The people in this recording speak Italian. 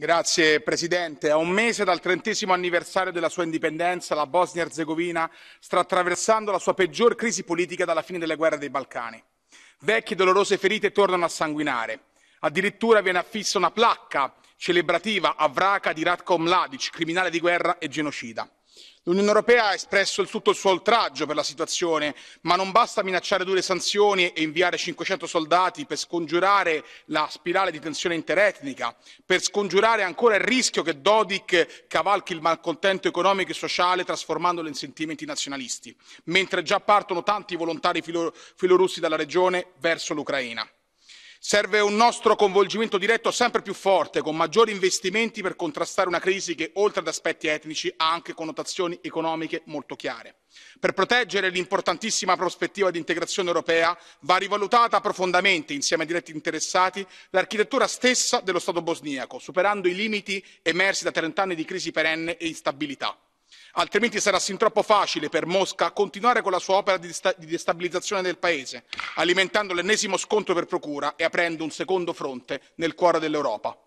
Grazie Presidente. A un mese dal trentesimo anniversario della sua indipendenza, la Bosnia-Herzegovina sta attraversando la sua peggior crisi politica dalla fine delle guerre dei Balcani. Vecchie e dolorose ferite tornano a sanguinare. Addirittura viene affissa una placca celebrativa a Vraka di Ratko Mladic, criminale di guerra e genocida l'unione europea ha espresso tutto il suo oltraggio per la situazione ma non basta minacciare dure sanzioni e inviare 500 soldati per scongiurare la spirale di tensione interetnica per scongiurare ancora il rischio che dodik cavalchi il malcontento economico e sociale trasformandolo in sentimenti nazionalisti mentre già partono tanti volontari filorussi dalla regione verso l'ucraina. Serve un nostro coinvolgimento diretto sempre più forte, con maggiori investimenti per contrastare una crisi che, oltre ad aspetti etnici, ha anche connotazioni economiche molto chiare. Per proteggere l'importantissima prospettiva di integrazione europea va rivalutata profondamente, insieme ai diretti interessati, l'architettura stessa dello Stato bosniaco, superando i limiti emersi da trent'anni di crisi perenne e instabilità altrimenti sarà sin troppo facile per mosca continuare con la sua opera di destabilizzazione del paese alimentando l'ennesimo scontro per procura e aprendo un secondo fronte nel cuore dell'europa.